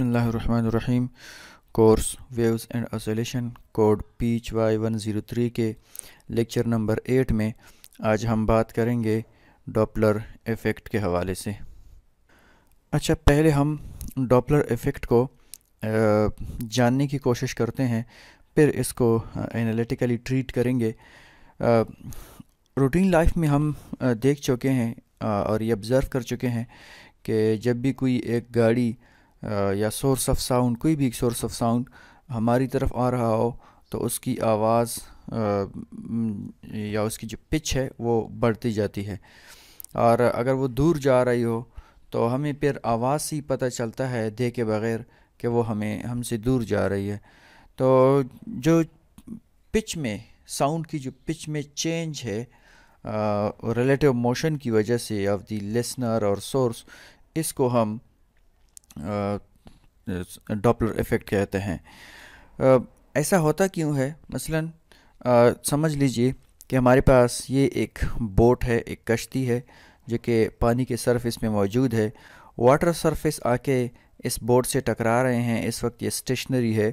बसमीम course waves and oscillation code PH Y one zero three के lecture number eight में आज हम बात करेंगे डॉपलर इफ़ेक्ट के हवाले से अच्छा पहले हम डॉपलर इफ़ेक्ट को जानने की कोशिश करते हैं फिर इसको एनालिटिकली ट्रीट करेंगे रूटीन लाइफ में हम देख चुके हैं और ये ऑब्ज़र्व कर चुके हैं कि जब भी कोई एक गाड़ी या सोर्स ऑफ साउंड कोई भी एक सोर्स ऑफ साउंड हमारी तरफ आ रहा हो तो उसकी आवाज़ या उसकी जो पिच है वो बढ़ती जाती है और अगर वो दूर जा रही हो तो हमें फिर आवाज़ ही पता चलता है दे के बग़ैर कि वो हमें हमसे दूर जा रही है तो जो पिच में साउंड की जो पिच में चेंज है रिलेटिव मोशन की वजह से ऑफ दी लिसनर और सोर्स इसको हम डॉपलर इफ़ेक्ट कहते हैं ऐसा होता क्यों है मसलन समझ लीजिए कि हमारे पास ये एक बोट है एक कश्ती है जो कि पानी के सरफेस में मौजूद है वाटर सरफेस आके इस बोट से टकरा रहे हैं इस वक्त ये स्टेशनरी है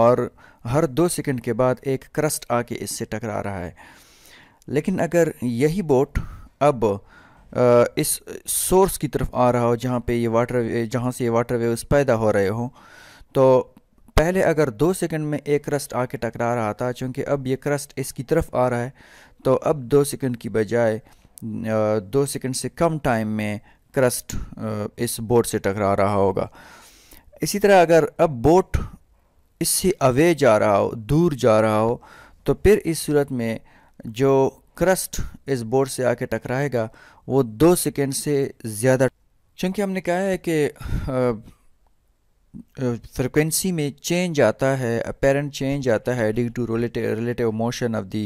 और हर दो सेकंड के बाद एक क्रस्ट आके इससे टकरा रहा है लेकिन अगर यही बोट अब इस सोर्स की तरफ आ रहा हो जहाँ पे ये वाटर जहाँ से ये वाटर वेव्स पैदा हो रहे हों तो पहले अगर दो सेकंड में एक क्रस्ट आके टकरा रहा था चूँकि अब ये क्रस्ट इसकी तरफ आ रहा है तो अब दो सेकंड की बजाय दो सेकंड से कम टाइम में क्रस्ट इस बोट से टकरा रहा होगा इसी तरह अगर अब बोट इससे अवे जा रहा हो दूर जा रहा हो तो फिर इस सूरत में जो क्रस्ट इस बोर्ड से आके टकराएगा वो दो सेकेंड से ज़्यादा चूँकि हमने कहा है कि फ्रिक्वेंसी में चेंज आता है अपेरेंट चेंज आता है due to relative relative motion of the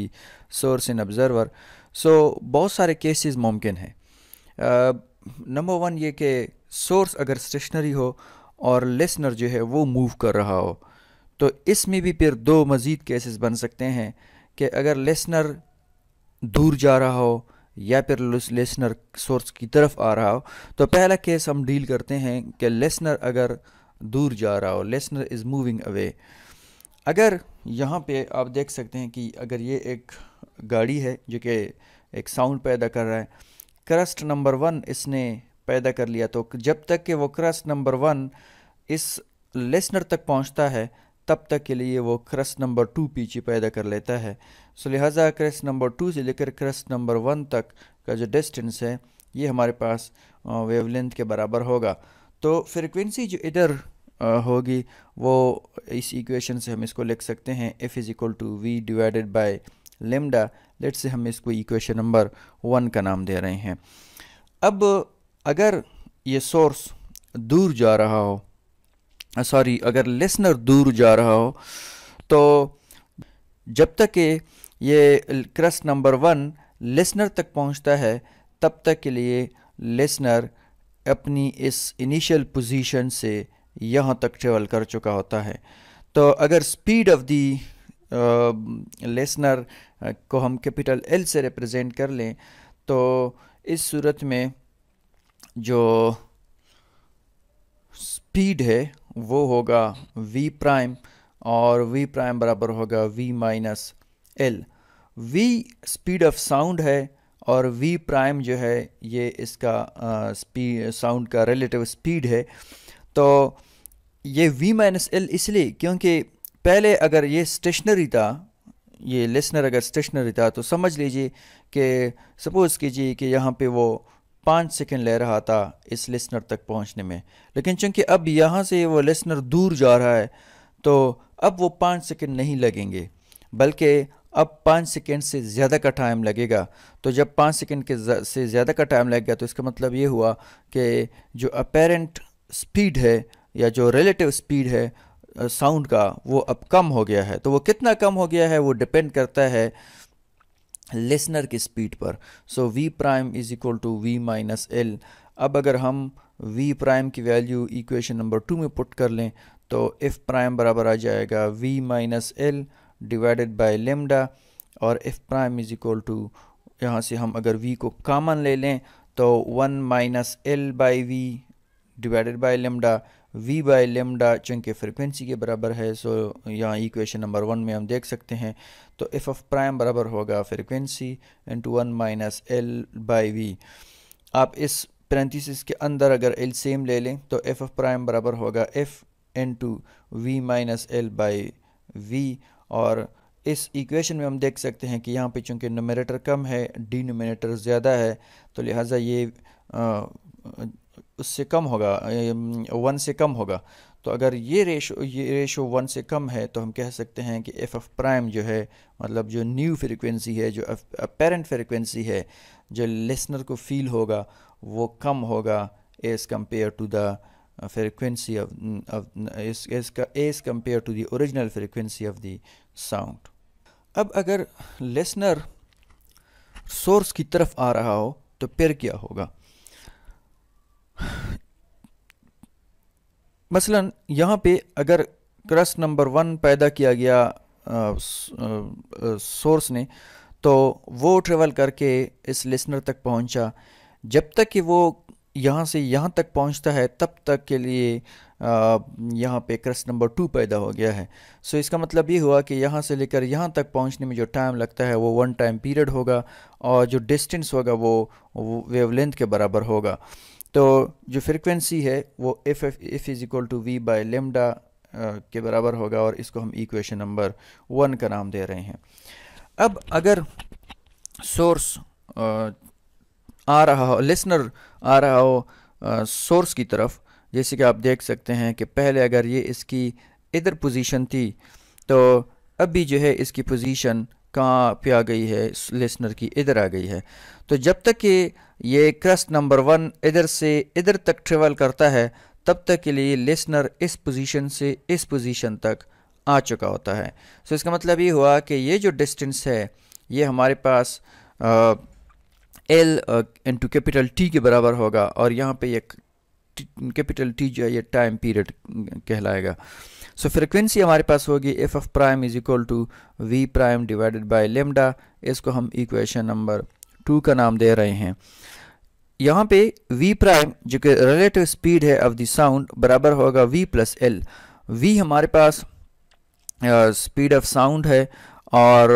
source in observer so बहुत सारे केसेस मुमकिन हैं नंबर वन ये कि सोर्स अगर स्टेशनरी हो और लिसनर जो है वो मूव कर रहा हो तो इसमें भी फिर दो मज़ीद केसेस बन सकते हैं कि अगर लिसनर दूर जा रहा हो या फिर लेसनर सोर्स की तरफ आ रहा हो तो पहला केस हम डील करते हैं कि लेसनर अगर दूर जा रहा हो लेसनर इज़ मूविंग अवे अगर यहाँ पे आप देख सकते हैं कि अगर ये एक गाड़ी है जो कि एक साउंड पैदा कर रहा है क्रस्ट नंबर वन इसने पैदा कर लिया तो जब तक कि वो क्रस्ट नंबर वन इस लेसनर तक पहुँचता है तब तक के लिए वो क्रस नंबर टू पीछे पैदा कर लेता है सो लिहाजा क्रस नंबर टू से लेकर क्रस नंबर वन तक का जो डिस्टेंस है ये हमारे पास वेवलेंथ के बराबर होगा तो फ्रिक्वेंसी जो इधर होगी वो इस इक्वेशन से हम इसको लिख सकते हैं F is equal to V divided by lambda let से हम इसको इक्वेशन नंबर वन का नाम दे रहे हैं अब अगर ये सोर्स दूर जा रहा हो सॉरी अगर लिसनर दूर जा रहा हो तो जब तक कि ये क्रस नंबर वन लिसनर तक पहुंचता है तब तक के लिए लिसनर अपनी इस इनिशियल पोजीशन से यहाँ तक ट्रेवल कर चुका होता है तो अगर स्पीड ऑफ दी लिसनर को हम कैपिटल एल से रिप्रेजेंट कर लें तो इस सूरत में जो स्पीड है वो होगा v प्राइम और v प्राइम बराबर होगा v minus L v speed of sound है और v प्राइम जो है ये इसका स्पीड साउंड का रिलेटिव स्पीड है तो ये v माइनस एल इसलिए क्योंकि पहले अगर ये स्टेशनरी था ये लिसनर अगर स्टेशनरी था तो समझ लीजिए कि सपोज़ कीजिए कि यहाँ पे वो पाँच सेकेंड ले रहा था इस लिसनर तक पहुँचने में लेकिन चूँकि अब यहाँ से वो लिसनर दूर जा रहा है तो अब वो पाँच सेकेंड नहीं लगेंगे बल्कि अब पाँच सेकेंड से ज़्यादा का टाइम लगेगा तो जब पाँच सेकेंड के से ज़्यादा का टाइम लगेगा तो इसका मतलब ये हुआ कि जो अपेरेंट स्पीड है या जो रिलेटिव स्पीड है साउंड का वो अब कम हो गया है तो वो कितना कम हो गया है वो डिपेंड करता है लिसनर की स्पीड पर so V prime is equal to V minus L अब अगर हम वी प्राइम की वैल्यू इक्वेशन नंबर टू में पुट कर लें तो एफ़ प्राइम बराबर आ जाएगा V minus L divided by lambda और F prime is equal to यहाँ से हम अगर वी को कामन ले लें तो one minus L by V divided by lambda V by lambda चूँकि फ्रिक्वेंसी के बराबर है सो यहाँ इक्वेशन नंबर वन में हम देख सकते हैं तो एफ ऑफ प्राइम बराबर होगा frequency two one minus L by V आप इस पैरेंथिस के अंदर अगर एल सेम ले लें तो एफ ऑफ प्राइम बराबर होगा F into V minus L by V और इस इक्वेशन में हम देख सकते हैं कि यहाँ पे चूँकि नोमिनेटर कम है डिनोमिनेटर ज़्यादा है तो लिहाजा ये उससे कम होगा वन से कम होगा तो अगर ये रेशो ये रेशो वन से कम है तो हम कह सकते हैं कि एफ एफ प्राइम जो है मतलब जो न्यू फ्रिक्वेंसी है जो अपेरेंट फ्रिक्वेंसी है जो लिसनर को फील होगा वो कम होगा as compare to the frequency of as compare to the original of the sound अब अगर लिसनर सोर्स की तरफ आ रहा हो तो फिर क्या होगा मसलन यहाँ पे अगर क्रस नंबर वन पैदा किया गया आ, सोर्स ने तो वो ट्रेवल करके इस लिसनर तक पहुँचा जब तक कि वो यहाँ से यहाँ तक पहुँचता है तब तक के लिए यहाँ पे क्रस नंबर टू पैदा हो गया है सो इसका मतलब ये हुआ कि यहाँ से लेकर यहाँ तक पहुँचने में जो टाइम लगता है वो वन टाइम पीरियड होगा और जो डिस्टेंस होगा वो, वो वेवलेंथ के बराबर होगा तो जो फ्रिक्वेंसी है वो F F F is equal to V by lambda के बराबर होगा और इसको हम इक्वेशन नंबर वन का नाम दे रहे हैं अब अगर सोर्स uh, आ रहा हो लिसनर आ रहा हो सोर्स uh, की तरफ जैसे कि आप देख सकते हैं कि पहले अगर ये इसकी इधर पोजीशन थी तो अभी जो है इसकी पोजीशन कहाँ पे आ गई है लिसनर की इधर आ गई है तो जब तक कि ये क्रस्ट नंबर वन इधर से इधर तक ट्रेवल करता है तब तक के लिए लिसनर इस पोजीशन से इस पोजीशन तक आ चुका होता है सो so, इसका मतलब ये हुआ कि ये जो डिस्टेंस है ये हमारे पास एल इंटू कैपिटल टी के बराबर होगा और यहाँ पे ये कैपिटल टी जो है ये टाइम पीरियड कहलाएगा सो so, फ्रिक्वेंसी हमारे पास होगी F F prime is equal to V prime divided by lambda इसको हम इक्वेशन नंबर टू का नाम दे रहे हैं यहाँ पे v प्राइम जो कि रिलेटिव स्पीड है ऑफ द साउंड बराबर होगा v प्लस एल वी हमारे पास स्पीड ऑफ साउंड है और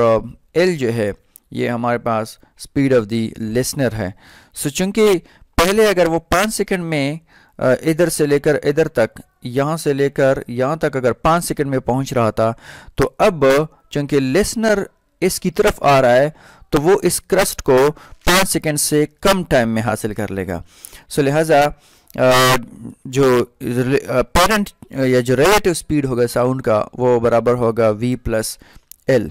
एल जो है ये हमारे पास स्पीड ऑफ दी लिसनर है सो so, चूंकि पहले अगर वो पाँच सेकंड में इधर से लेकर इधर तक यहाँ से लेकर यहाँ तक अगर पाँच सेकंड में पहुँच रहा था तो अब चूंकि लिसनर इसकी तरफ आ रहा है तो वो इस क्रस्ट को पाँच सेकेंड से कम टाइम में हासिल कर लेगा सो लिहाजा जो पेरेंट या जो रिलेटिव स्पीड होगा साउंड का वो बराबर होगा v प्लस एल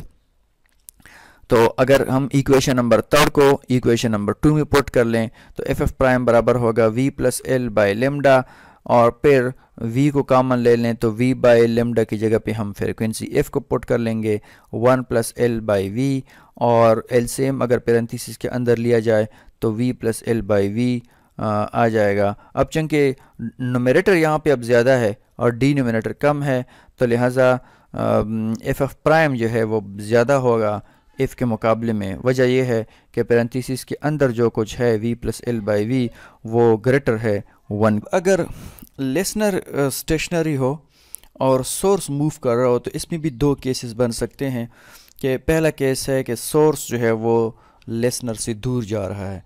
तो अगर हम इक्वेशन नंबर थर्ड को इक्वेशन नंबर टू में पुट कर लें तो एफ एफ प्राइम बराबर होगा v plus L by lambda और फिर v को कॉमन ले लें तो v बाई लेमडा की जगह पे हम फ्रिक्वेंसी f को पुट कर लेंगे 1 प्लस एल बाई वी और एल सेम अगर पेरेंथिस के अंदर लिया जाए तो v plus L by V आ जाएगा अब चूँकि नोमिनेटर यहाँ पे अब ज़्यादा है और डी नोमिनेटर कम है तो लिहाजा एफ एफ प्राइम जो है वो ज़्यादा होगा एफ़ के मुकाबले में वजह यह है कि पेरेंथीसिस के अंदर जो कुछ है V plus L by V वो ग्रेटर है वन अगर लेसनर स्टेशनरी uh, हो और सोर्स मूव कर रहा हो तो इसमें भी दो केसेस बन सकते हैं कि पहला केस है कि सोर्स जो है वो लेसनर से दूर जा रहा है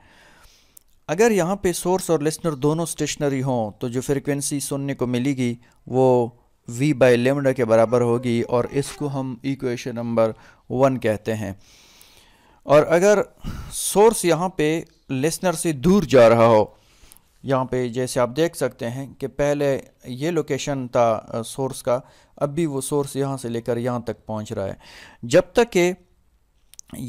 अगर यहाँ पे सोर्स और लेसनर दोनों स्टेशनरी हों तो जो फ्रिक्वेंसी सुनने को मिलेगी वो v बाई लेमडा के बराबर होगी और इसको हम इक्वेशन नंबर वन कहते हैं और अगर सोर्स यहाँ पे लेसनर से दूर जा रहा हो यहाँ पे जैसे आप देख सकते हैं कि पहले ये लोकेशन था सोर्स का अब भी वो सोर्स यहाँ से लेकर यहाँ तक पहुँच रहा है जब तक कि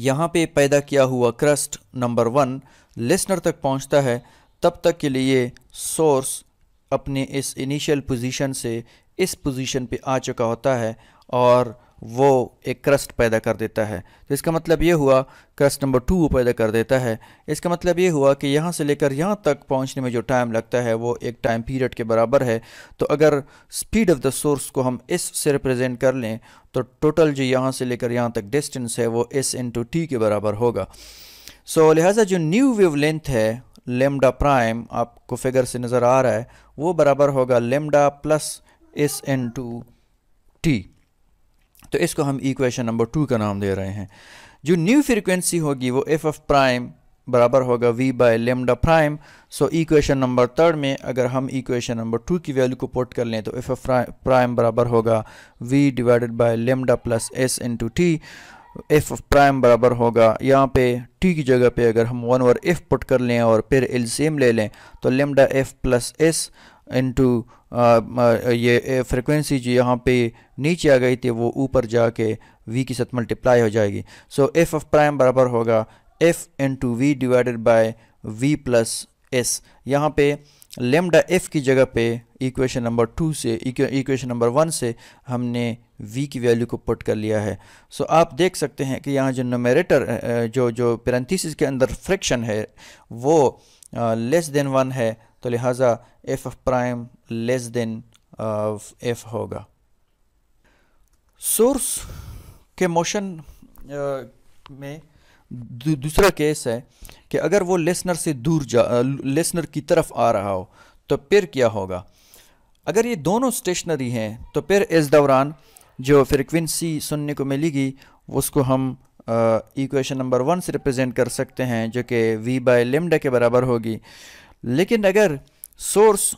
यहाँ पे पैदा किया हुआ क्रस्ट नंबर वन लिसनर तक पहुँचता है तब तक के लिए सोर्स अपने इस इनिशियल पोजीशन से इस पोजीशन पे आ चुका होता है और वो एक क्रस्ट पैदा कर देता है तो इसका मतलब ये हुआ क्रस्ट नंबर टू पैदा कर देता है इसका मतलब ये हुआ कि यहाँ से लेकर यहाँ तक पहुँचने में जो टाइम लगता है वो एक टाइम पीरियड के बराबर है तो अगर स्पीड ऑफ द सोर्स को हम इस से रिप्रेजेंट कर लें तो टोटल जो यहाँ से लेकर यहाँ तक डिस्टेंस है वो एस टू टी के बराबर होगा सो so, लिहाजा जो न्यू वेव लेंथ है लेमडा प्राइम आपको फिगर से नज़र आ रहा है वो बराबर होगा lambda plus S into T तो इसको हम इक्वेशन नंबर टू का नाम दे रहे हैं जो न्यू फ्रीक्वेंसी होगी वो एफ एफ प्राइम बराबर होगा V by lambda prime so equation number third में अगर हम इक्वेशन नंबर टू की वैल्यू को पुट कर लें तो एफ एफ प्राइम बराबर होगा V divided by lambda plus S into T F prime बराबर होगा यहाँ पे टी की जगह पे अगर हम वन और एफ पुट कर लें और फिर एल ले लें तो lambda F plus S into ये फ्रिक्वेंसी जो यहाँ पे नीचे आ गई थी वो ऊपर जाके v के साथ मल्टीप्लाई हो जाएगी सो एफ ऑफ प्राइम बराबर होगा F into V divided by V plus S यहाँ पे लेमडा एफ की जगह पे इक्वेशन नंबर टू से इक्वेशन नंबर वन से हमने v की वैल्यू को पुट कर लिया है सो so, आप देख सकते हैं कि यहाँ जो नोमेरेटर जो जो पेरेंथिस के अंदर फ्रिक्शन है वो लेस देन वन है तो लिहाजा F F prime less than F होगा सोर्स के मोशन uh, में दूसरा केस है कि अगर वो लेसनर से दूर जा लेसनर uh, की तरफ आ रहा हो तो फिर क्या होगा अगर ये दोनों स्टेशनरी हैं तो फिर इस दौरान जो फ्रिक्वेंसी सुनने को मिलेगी उसको हम इक्वेशन नंबर वन से रिप्रेजेंट कर सकते हैं जो कि वी बाय लेमडा के बराबर होगी लेकिन अगर सोर्स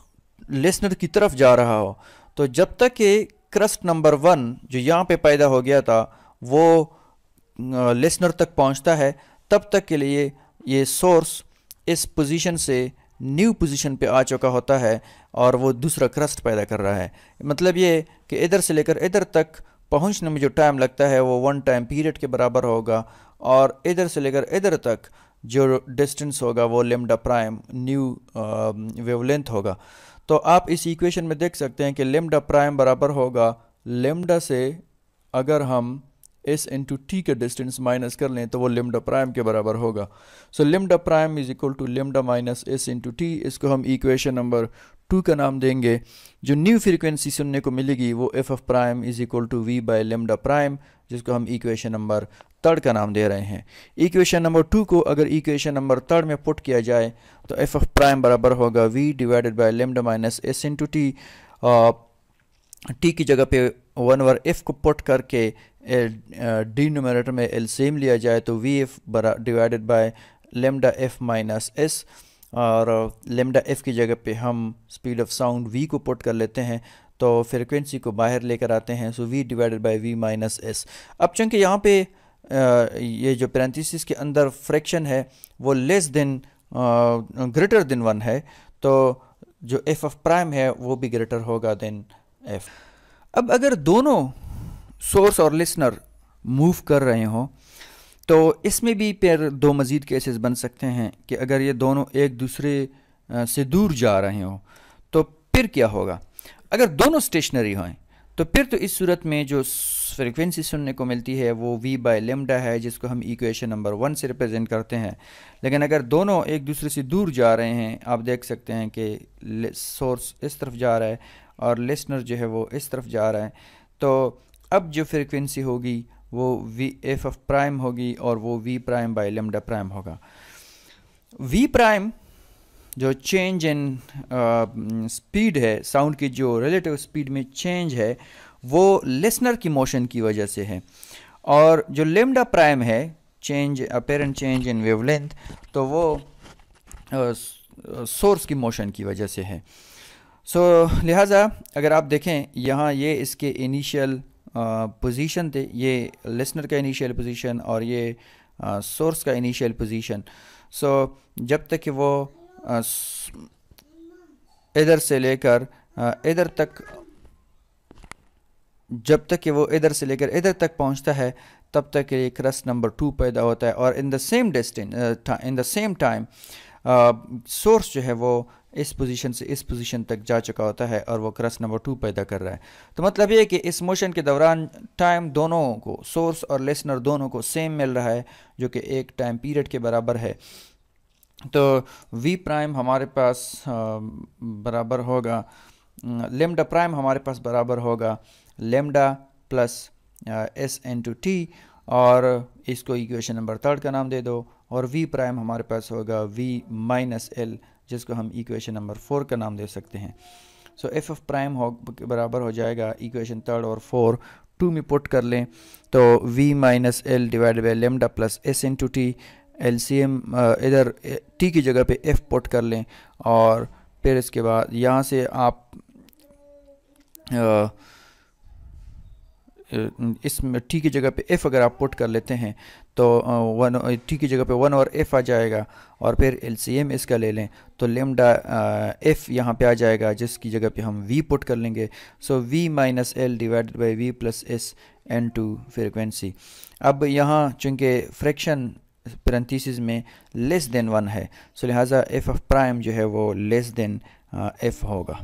लिसनर की तरफ जा रहा हो तो जब तक ये क्रस्ट नंबर वन जो यहाँ पे पैदा हो गया था वो लिसनर तक पहुँचता है तब तक के लिए ये सोर्स इस पोजीशन से न्यू पोजीशन पे आ चुका होता है और वो दूसरा क्रस्ट पैदा कर रहा है मतलब ये कि इधर से लेकर इधर तक पहुँचने में जो टाइम लगता है वो वन टाइम पीरियड के बराबर होगा और इधर से लेकर इधर तक जो डिस्टेंस होगा वो लेमडा प्राइम न्यू वेवलेंथ होगा तो आप इस इक्वेशन में देख सकते हैं कि लेमडा प्राइम बराबर होगा लेमडा से अगर हम एस इंटू टी का डिस्टेंस माइनस कर लें तो वो लिमडा प्राइम के बराबर होगा so lambda prime is equal to lambda minus S into T इसको हम इक्वेशन नंबर टू का नाम देंगे जो न्यू फ्रीक्वेंसी सुनने को मिलेगी वो F F prime is equal to V by lambda prime जिसको हम इक्वेशन नंबर थर्ड का नाम दे रहे हैं इक्वेशन नंबर टू को अगर इक्वेशन नंबर थर्ड में पुट किया जाए तो एफ एफ प्राइम बराबर होगा V divided by lambda minus S into T T की जगह पे वन ओवर एफ को पुट करके डी नोमेरेटर में सेम लिया जाए तो वी एफ बरा divided by lambda F minus S और लेमडा एफ की जगह पे हम स्पीड ऑफ साउंड वी को पुट कर लेते हैं तो फ्रिक्वेंसी को बाहर लेकर आते हैं so V divided by V minus S अब चूँकि यहाँ पे ये जो पैरेंथिस के अंदर फ्रैक्शन है वो less than greater than one है तो जो एफ ऑफ प्राइम है वो भी ग्रेटर होगा देन एफ अब अगर दोनों सोर्स और लिसनर मूव कर रहे हों तो इसमें भी फिर दो मज़ीद केसेस बन सकते हैं कि अगर ये दोनों एक दूसरे से दूर जा रहे हों तो फिर क्या होगा अगर दोनों स्टेशनरी हों तो फिर तो इस सूरत में जो फ्रिक्वेंसी सुनने को मिलती है वो वी बाय लेमडा है जिसको हम इक्वेशन नंबर वन से रिप्रेजेंट करते हैं लेकिन अगर दोनों एक दूसरे से दूर जा रहे हैं आप देख सकते हैं कि सोर्स इस तरफ जा रहा है और लिसनर जो है वो इस तरफ जा रहा है तो अब जो फ्रीक्वेंसी होगी वो वी एफ एफ प्राइम होगी और वो V prime by lambda prime होगा वी प्राइम जो चेंज इन स्पीड है साउंड की जो रिलेटिव स्पीड में चेंज है वो लिसनर की मोशन की वजह से है और जो लेमडा प्राइम है change apparent change in wavelength तो वो सोर्स uh, uh की मोशन की वजह से है सो so, लिहाजा अगर आप देखें यहाँ ये इसके इनिशियल पोजीशन थे ये लिसनर का इनिशियल पोजीशन और ये सोर्स का इनिशियल पोजीशन सो जब तक कि वो इधर से लेकर इधर तक जब तक कि वो इधर से लेकर इधर तक पहुंचता है तब तक ये क्रस नंबर टू पैदा होता है और in the same distance in the same time source जो है वो इस पोजीशन से इस पोजीशन तक जा चुका होता है और वो क्रस नंबर टू पैदा कर रहा है तो मतलब ये कि इस मोशन के दौरान टाइम दोनों को सोर्स और लेसनर दोनों को सेम मिल रहा है जो कि एक टाइम पीरियड के बराबर है तो v प्राइम हमारे पास बराबर होगा लेमडा प्राइम हमारे पास बराबर होगा lambda plus S to T और इसको इक्वेशन नंबर थर्ड का नाम दे दो और वी प्राइम हमारे पास होगा वी माइनस एल जिसको हम इक्वेशन नंबर फोर का नाम दे सकते हैं सो एफ एफ प्राइम हो बराबर हो जाएगा इक्वेशन थर्ड और फोर टू में पुट कर लें तो V minus L divide by lambda plus S into T L C M इधर टी की जगह पे एफ पुट कर लें और फिर इसके बाद यहाँ से आप आ, uh, इस टी की जगह पे एफ़ अगर आप पुट कर लेते हैं तो वन टी की जगह पे वन और एफ़ आ जाएगा और फिर एल इसका ले लें तो लेमडा एफ़ यहाँ पे आ जाएगा जिसकी जगह पे हम वी पुट कर लेंगे so V minus L divided by V plus S into frequency अब यहाँ चूँकि फ्रैक्शन पेरेंथीसिस में लेस देन वन है सो लिहाजा एफ एफ प्राइम जो है वो लेस देन एफ होगा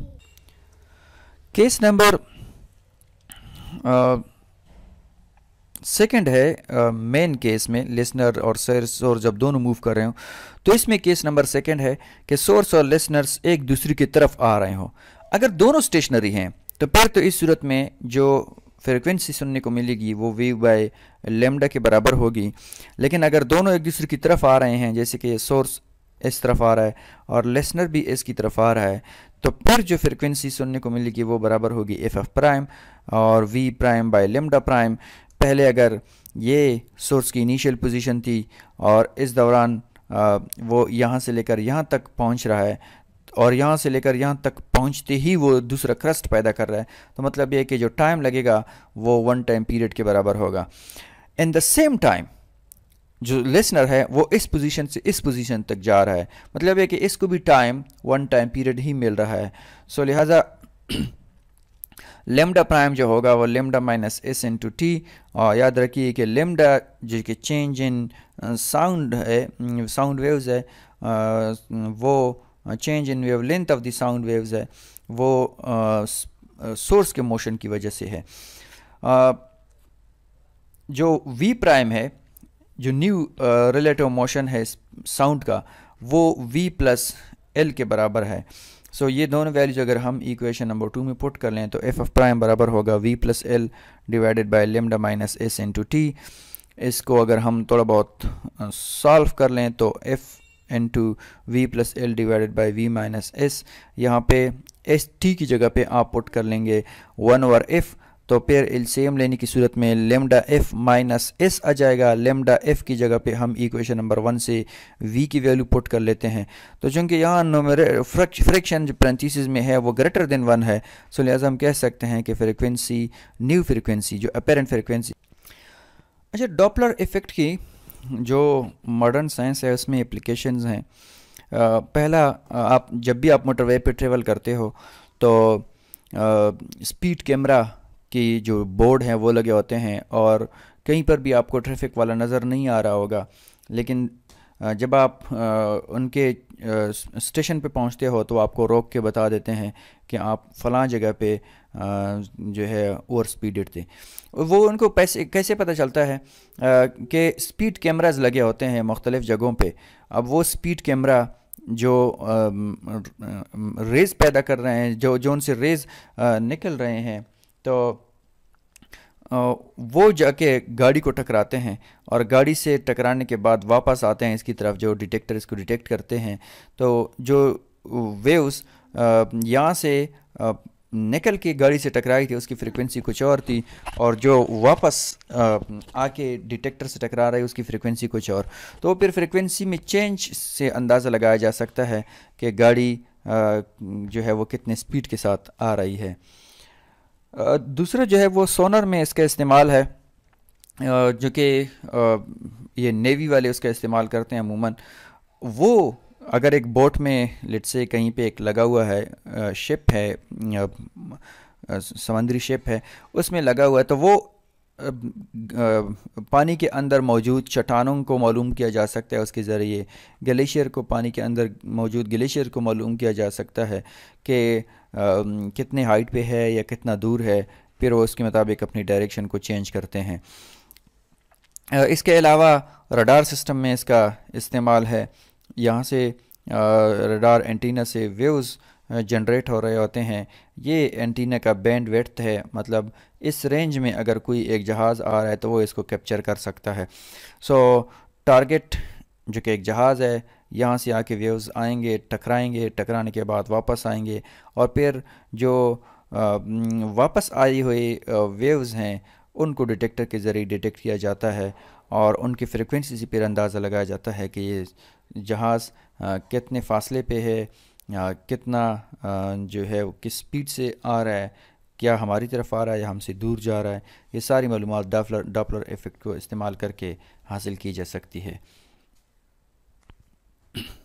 केस नंबर सेकंड है मेन केस में लिसनर और सोर जब दोनों मूव कर रहे हो तो इसमें केस नंबर सेकंड है कि सोर्स और लिसनर्स एक दूसरे की तरफ आ रहे हो अगर दोनों स्टेशनरी हैं तो फिर तो इस सूरत में जो फ्रिक्वेंसी सुनने को मिलेगी वो वी बाय लेमडा के बराबर होगी लेकिन अगर दोनों एक दूसरे की तरफ आ रहे हैं जैसे कि सोर्स इस तरफ आ रहा है और लिसनर भी इसकी तरफ आ रहा है तो फिर जो फ्रिक्वेंसी सुनने को मिलेगी वो बराबर होगी एफ एफ प्राइम और V prime by lambda prime पहले अगर ये सोर्स की इनिशियल पोजीशन थी और इस दौरान वो यहाँ से लेकर यहाँ तक पहुँच रहा है और यहाँ से लेकर यहाँ तक पहुँचते ही वो दूसरा क्रस्ट पैदा कर रहा है तो मतलब ये कि जो टाइम लगेगा वो वन टाइम पीरियड के बराबर होगा इन द सेम टाइम जो लिसनर है वो इस पोजीशन से इस पोजीशन तक जा रहा है मतलब है कि इसको भी टाइम वन टाइम पीरियड ही मिल रहा है सो so, लिहाजा लेमडा प्राइम जो होगा वो lambda minus S into T और याद रखिए कि लेमडा जो कि चेंज इन साउंड है साउंड mm, वेव्स है आ, uh, वो change in wavelength of the sound waves है वो सोर्स uh, uh, के मोशन की वजह से है आ, जो वी प्राइम है जो न्यू रिलेटिव मोशन है साउंड का वो v प्लस एल के बराबर है सो so, ये दोनों वैल्यूज अगर हम इक्वेशन नंबर टू में पुट कर लें तो एफ एफ प्राइम बराबर होगा V plus L divided by lambda minus S into T इसको अगर हम थोड़ा बहुत सॉल्व uh, कर लें तो F into V plus L divided by V minus S यहाँ पे एस टी की जगह पे आप पुट कर लेंगे वन ओवर एफ़ तो पेयर एल्सीम लेने की सूरत में लेमडा एफ माइनस एस आ जाएगा लेमडा एफ की जगह पे हम इक्वेशन नंबर वन से वी की वैल्यू पुट कर लेते हैं तो चूँकि यहाँ फ्रैक्शन जो प्रेंथीसिस में है वो ग्रेटर देन वन है सो लिहाजा हम कह सकते हैं कि फ्रिक्वेंसी न्यू फ्रिक्वेंसी जो अपेरेंट फ्रिक्वेंसी अच्छा डॉपलर इफ़ेक्ट की जो मॉडर्न साइंस है उसमें एप्लीकेशन हैं पहला आप जब भी आप मोटरवे पे ट्रेवल करते हो तो स्पीड कैमरा कि जो बोर्ड हैं वो लगे होते हैं और कहीं पर भी आपको ट्रैफिक वाला नज़र नहीं आ रहा होगा लेकिन जब आप उनके स्टेशन पे पहुंचते हो तो आपको रोक के बता देते हैं कि आप फलां जगह पे जो है ओवर स्पीडेड थे वो उनको पैसे कैसे पता चलता है कि स्पीड कैमराज लगे होते हैं मुख्तलिफ़ जगहों पे अब वो स्पीड कैमरा जो रेज़ पैदा कर रहे हैं जो जो उनसे रेज़ निकल रहे हैं तो वो जाके गाड़ी को टकराते हैं और गाड़ी से टकराने के बाद वापस आते हैं इसकी तरफ जो डिटेक्टर इसको डिटेक्ट करते हैं तो जो वेव्स यहाँ से निकल के गाड़ी से टकराई थी उसकी फ्रीक्वेंसी कुछ और थी और जो वापस आके डिटेक्टर से टकरा रही उसकी फ्रीक्वेंसी कुछ और तो फिर फ्रीक्वेंसी में चेंज से अंदाज़ा लगाया जा सकता है कि गाड़ी जो है वो कितने स्पीड के साथ आ रही है दूसरा जो है वो सोनर में इसका इस्तेमाल है जो कि ये नेवी वाले उसका इस्तेमाल करते हैं अमूमन वो अगर एक बोट में लिट से कहीं पे एक लगा हुआ है शिप है समंदरी शिप है उसमें लगा हुआ है तो वो पानी के अंदर मौजूद चट्टानों को मालूम किया जा सकता है उसके ज़रिए ग्लेशियर को पानी के अंदर मौजूद ग्लेशियर को मालूम किया जा सकता है कि कितने हाइट पे है या कितना दूर है फिर वो उसके मुताबिक अपनी डायरेक्शन को चेंज करते हैं इसके अलावा रडार सिस्टम में इसका इस्तेमाल है यहाँ से रडार एंटीना से वेव्स जनरेट हो रहे होते हैं ये एंटीना का बैंड वेथ है मतलब इस रेंज में अगर कोई एक जहाज़ आ रहा है तो वो इसको कैप्चर कर सकता है सो टारगेट जो कि एक जहाज़ है यहाँ से आके वेव्स आएंगे टकराएंगे टकराने के बाद वापस आएंगे और फिर जो वापस आई हुई वेव्स हैं उनको डिटेक्टर के ज़रिए डिटेक्ट किया जाता है और उनकी फ्रिक्वेंसी से फिर अंदाज़ा लगाया जाता है कि ये जहाज़ कितने फासले पे है कितना जो है वो किस स्पीड से आ रहा है क्या हमारी तरफ आ रहा है या हमसे दूर जा रहा है ये सारी मालूम डापलर डॉपलर इफ़ेक्ट को इस्तेमाल करके हासिल की जा सकती है